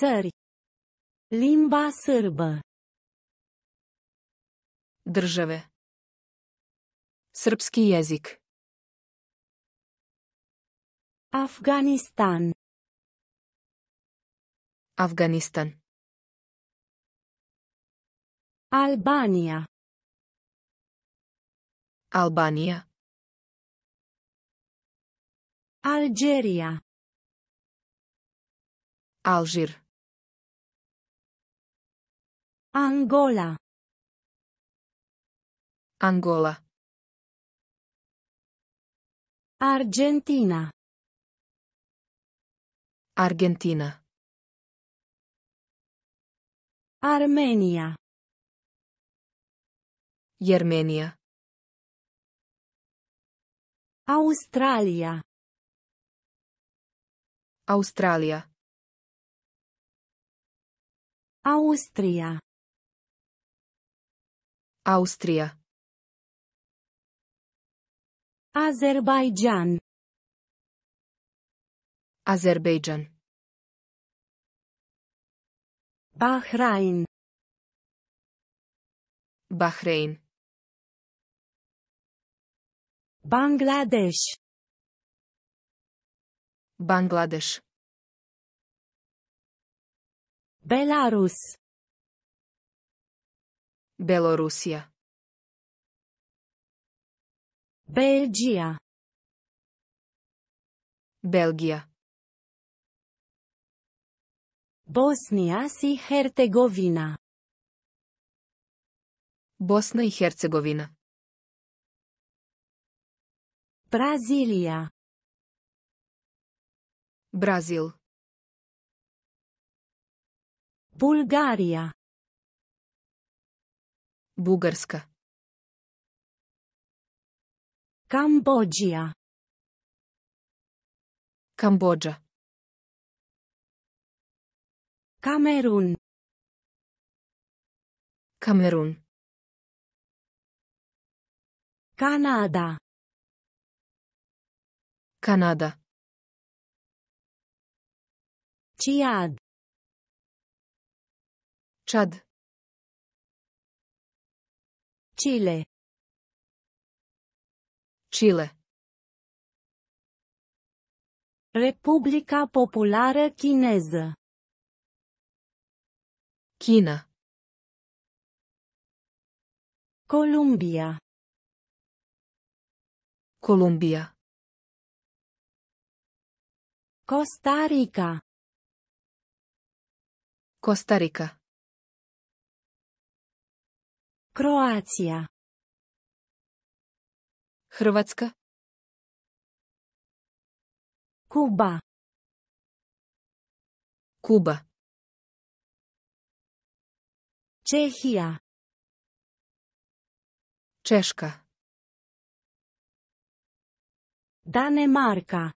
Țări. Limba sârbă. Države. Srpski jezik. Afganistan. Afganistan. Albania. Albania. Algeria. Алжир. Angola. Angola. Argentina. Argentina. Armenia. Armenia. Australia. Australia. Austria. Austria. Azerbaijan, Azerbejdžan. Bahrain. Bahrein. Bangladesh, Bangladesh Belarus. Belorusija. Belgija. Belgija. Bosnija i Hercegovina. Bosna i Hercegovina. Brazilija. Brazil. Bulgarija. Bugarska. Cambodia. Cambodža. Camerun. Cameroon. Canada. Canada. Chad. Chad. Chile. Chile. Republica Populară Chineză. China. Columbia. Columbia. Costa Rica. Costa Rica. Kroacija. Hrvatska. Kuba. Kuba. Čehija. Češka. Danemarka.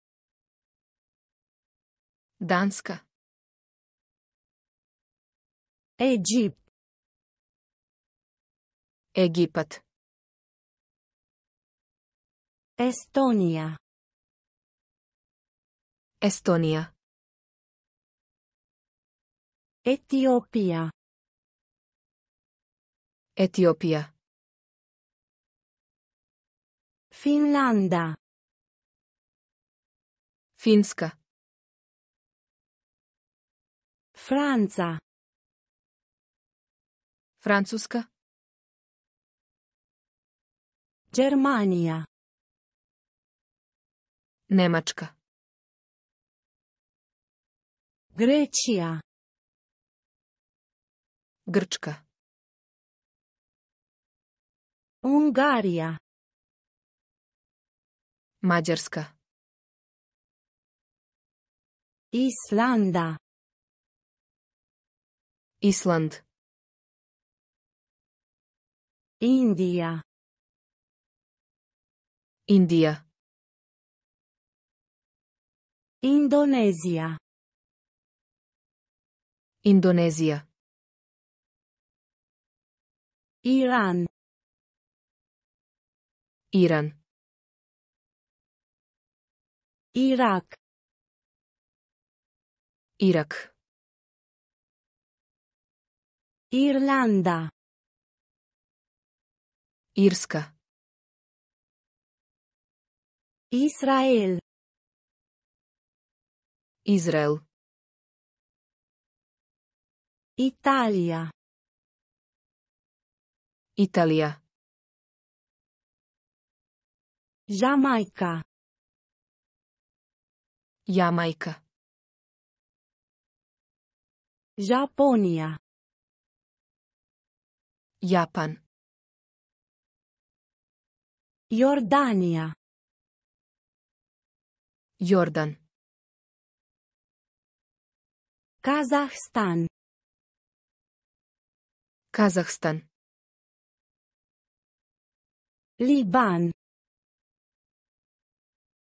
Danska. Egipt. Египет. Estonia. Estonia. Etiopia. Etiopia. Finlanda. Finska. Franza. Francuska. Germania. Nemačka. Grecija. Grčka. Ungarija. Mađarska. Islanda. Island. Indija. India. Indonesia. Indonesia. Iran. Iran. Iraq. Iraq. Irlanda. Irska. Israel. Izrael. Italija. Italija. Jamajka. Jamajka. Japonija. Japan. Jordanija. Йордан. Казахстан. Казахстан. Либан.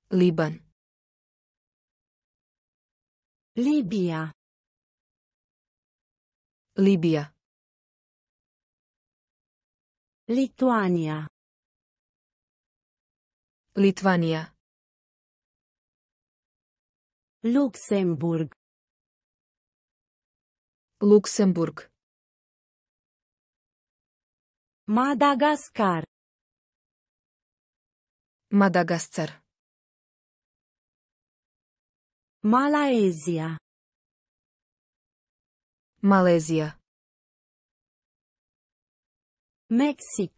Либан. Либия. Либия. Литвания. Литвания. Luxemburg. Luxemburg. Madagascar. Madagascar. Malaysia. Malaysia. Mexic.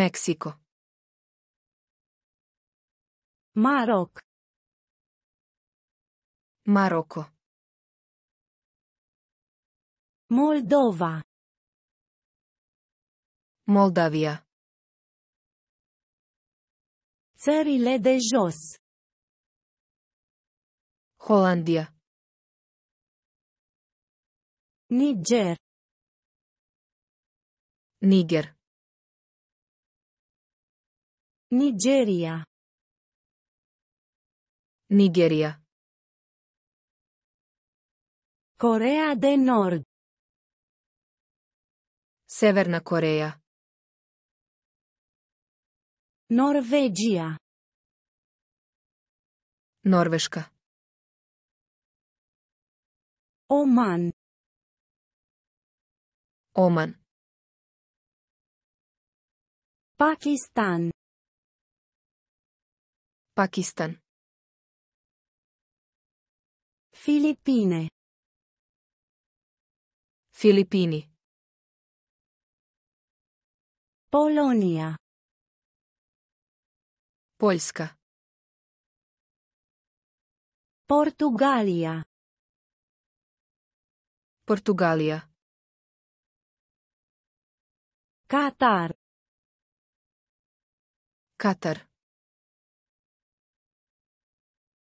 Mexico. Maroc. Marocco. Moldova. Moldavia. Țările de jos. Holandia. Niger. Niger. Nigeria. Nigeria. Corea del Nord. Severna Corea. Norvegia. Norveška. Oman. Oman. Pakistan. Pakistan. Filippine. Filipine. Polônia, Polska. Portugalia. Portugalia. Qatar. Qatar.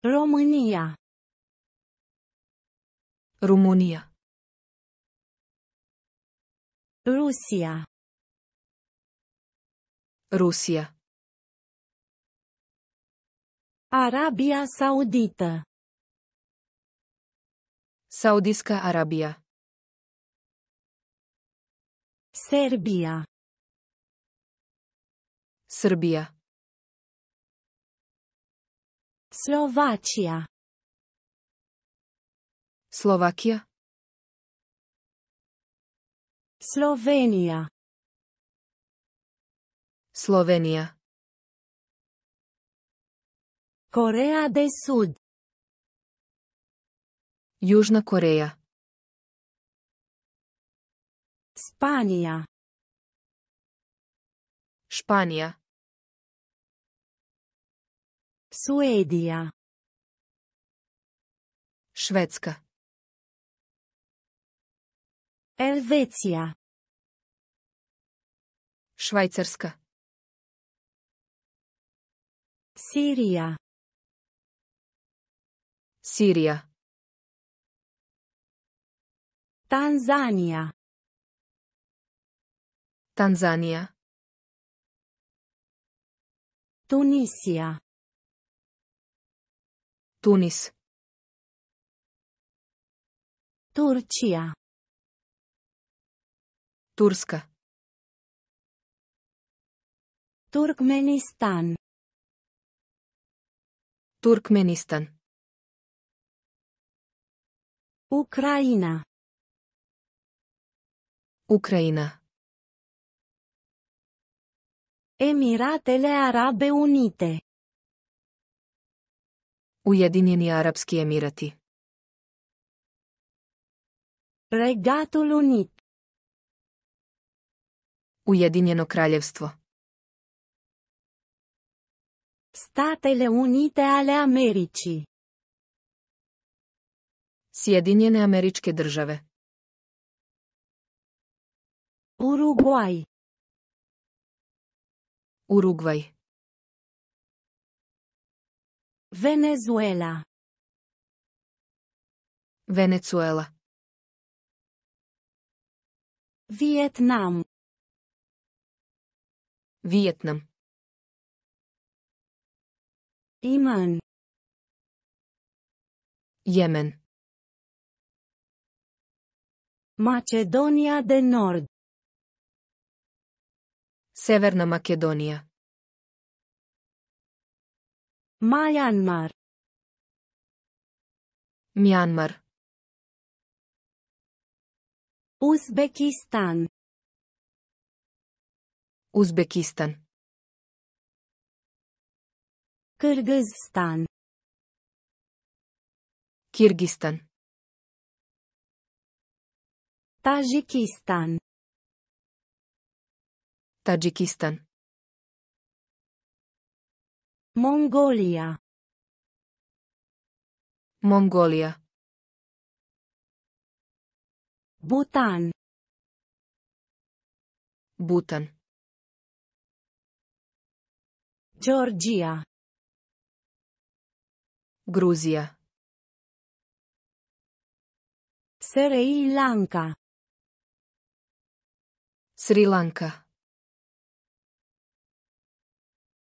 România. România. Rusia, Rusia, Arabia Saudita, Saudiska Arabia Serbia Srbija Slovacia Slovakia Slovenija Slovenija Korea de Sud Južna Koreja Spanija Španija Suedija Švedska Elveția Швайцарска Сирия Сирия Танзания Танзания Тунисия Тунис Турция Turska. Turkmenistan. Turkmenistan. Ucraina. Ucraina. Emiratele Arabe Unite. Ujedinjeni Arabski Emirati. Regatul Unit. Ujedinjeno Kraljevstvo Statele Unite ale Americi Sjedinjene američke države Uruguay Uruguay. Venezuela Venezuela Vietnam Vietnam. Iman. Yemen. Macedonia de Nord. Severna Macedonia. Myanmar. Myanmar. Uzbekistan. Uzbekistan Kyrgyzstan Kyrgyzstan Tajikistan Tajikistan Mongolia Mongolia Bhutan Bhutan Georgia. Gruzia. Sri Lanka. Sri Lanka.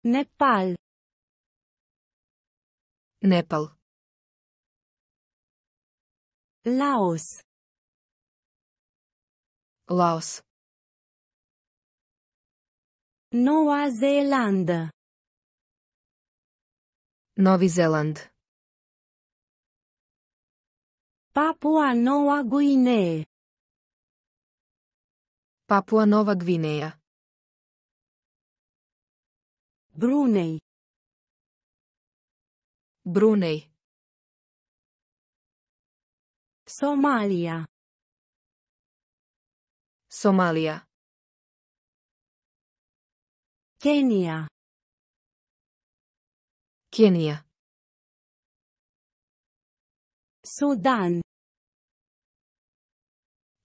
Nepal. Nepal. Laos. Laos. Nova Zeelandă. Nový Zeland. Papua Nova Guinea. Papua Nova Guinea. Brunei. Brunei. Somalia. Somalia. Kenya. Kenya Sudan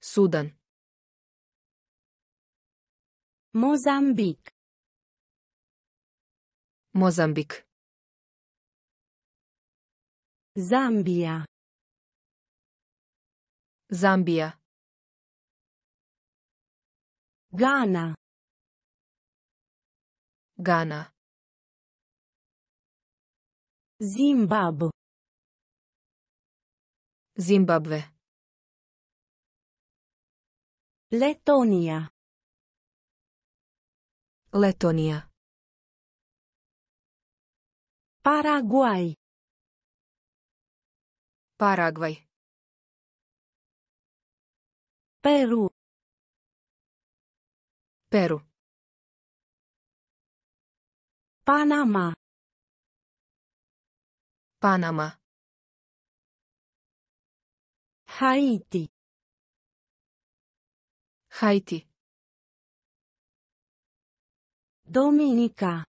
Sudan Mozambique Mozambique Zambia Zambia Ghana Ghana Zimbabwe. Zimbabwe. Letônia. Letônia. Paraguai. Paraguai. Peru. Peru. Panamá. Panama. Haiti. Haiti. Dominica.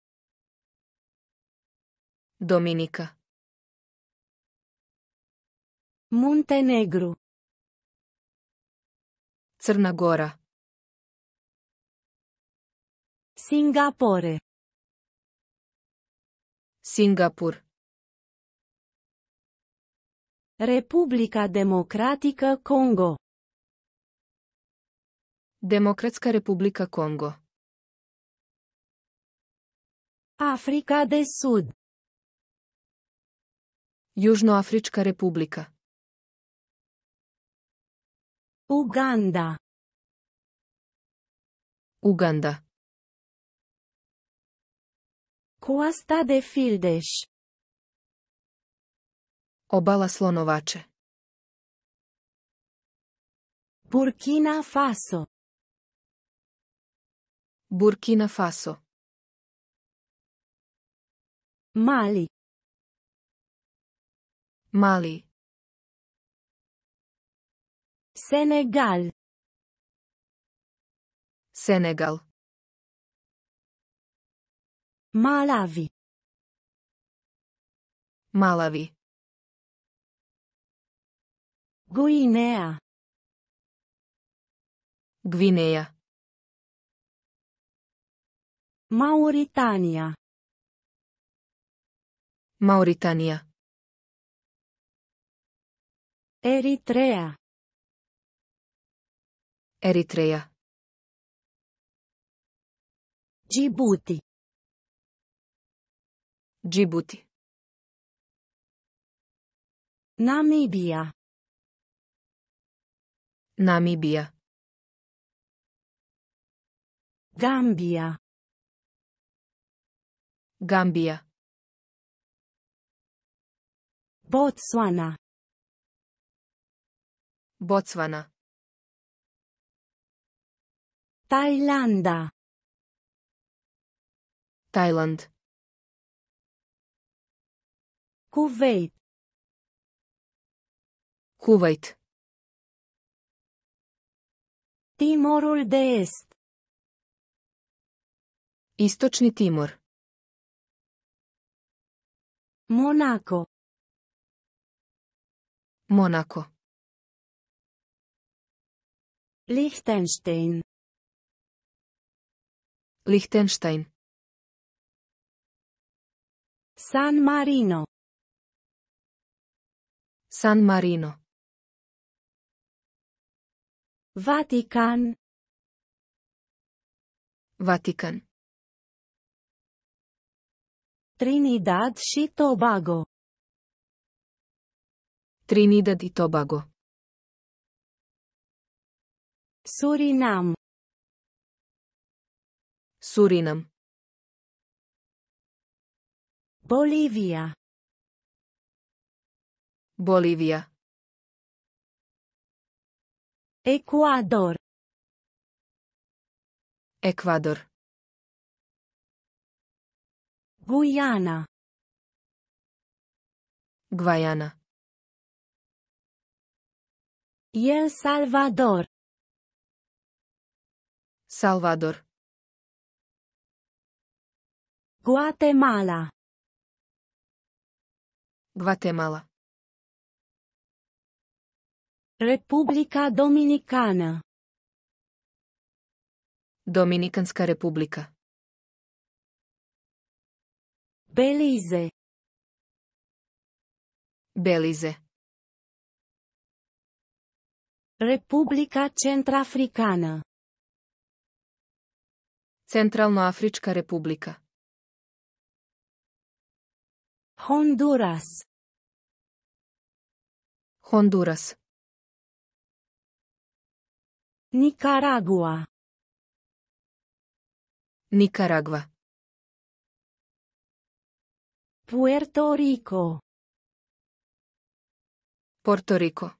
Dominica. Montenegro. Cernagora. Gora. Singapore. Singapur. Republica Democratică Congo Democratica Republica Congo Africa de Sud Južnoafrička Republika Uganda Uganda Costa de Fildeș Obala Slonovače. Burkina Faso. Burkina Faso. Mali. Mali. Senegal. Senegal. Malavi. Malavi. Guinea. Guinea. Mauritania. Mauritania. Eritrea. Eritrea. Djibouti. Djibouti. Namibia. Namibija Gambia, Gambia, Botswana Botswana Tajlanda Tajland Kuwait. Kuvajt Timorul de Est Istočni Timor Monako Monako Liechtenstein Liechtenstein San Marino San Marino Vatican Vatican Trinidad și Tobago Trinidad i Tobago Surinam Surinam Bolivia Bolivia Ecuador. Ecuador. Guyana. Guayana. El Salvador. Salvador. Guatemala. Guatemala. Republica Dominicană Dominicanska republika Belize Belize Republica Centrafricană Centralnoafrička republika Honduras Honduras Nicaragua. Nicaragua. Puerto Rico. Puerto Rico.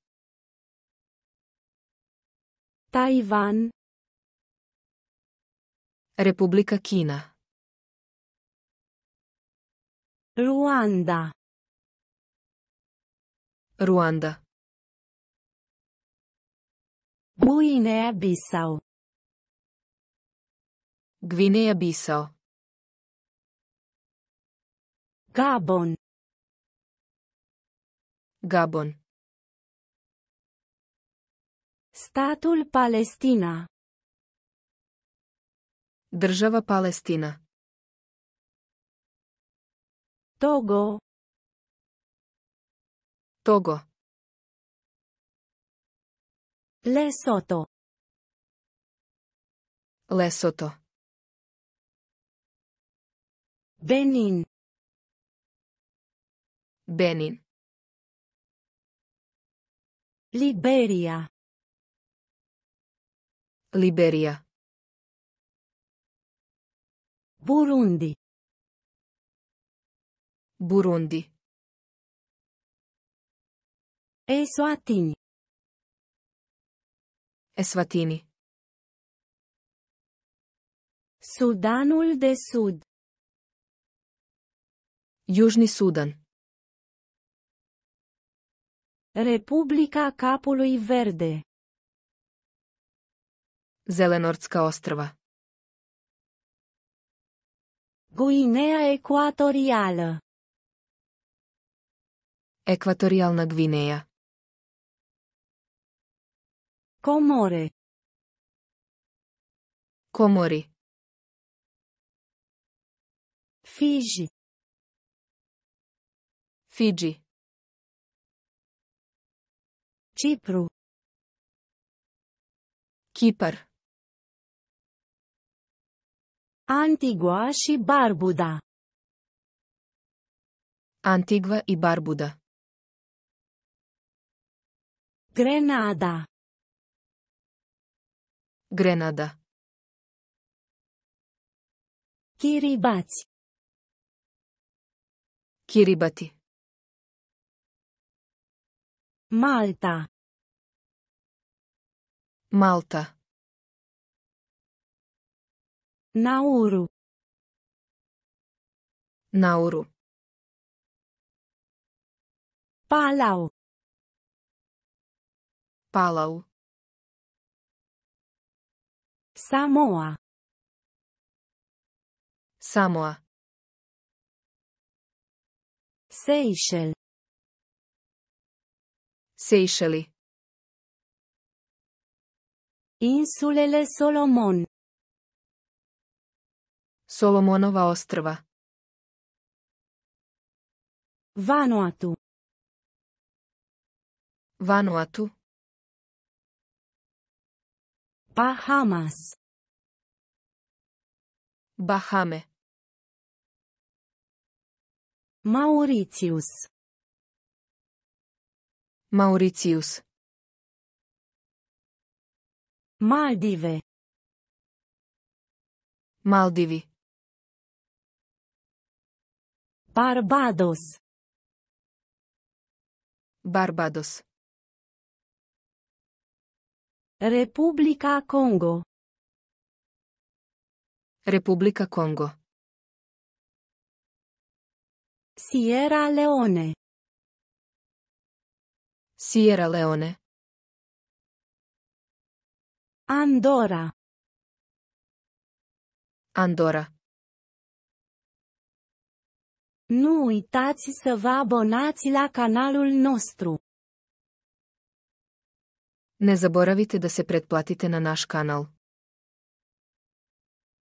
Taiwán. República China. Ruanda. Ruanda. Guinea-Bissau. Guinea-Bissau. Gabon. Gabon. Statul Palestina. Država Palestina. Togo. Togo. Lesoto. Lesoto. Benin. Benin. Liberia. Liberia. Burundi. Burundi. Eswatini. Eswatini Sudanul de Sud Južni Sudan Republika Capului Verde Zelenortska ostrva Guinea ekvatorijala. Ekvatorijalna Gvineja Comore. Komori. Fiji. Fiji. Cipru. Kipar. Antigua și Barbuda. Antigua e Barbuda. Grenada. Grenada. Kiribati. Kiribati. Malta. Malta. Nauru. Nauru. Palau. Palau. Samoa. Samoa. Seychelles. Sejšeli. Insulele Solomon. Solomonova ostrva. Vanuatu. Vanuatu. Bahamas. Bahame. Mauritius. Mauritius. Maldive. Maldivi. Barbados. Barbados. Republica Congo Republica Congo Sierra Leone Sierra Leone Andorra Andorra Nu uitați să vă abonați la canalul nostru. Не заборавите да се предплатите на наш канал,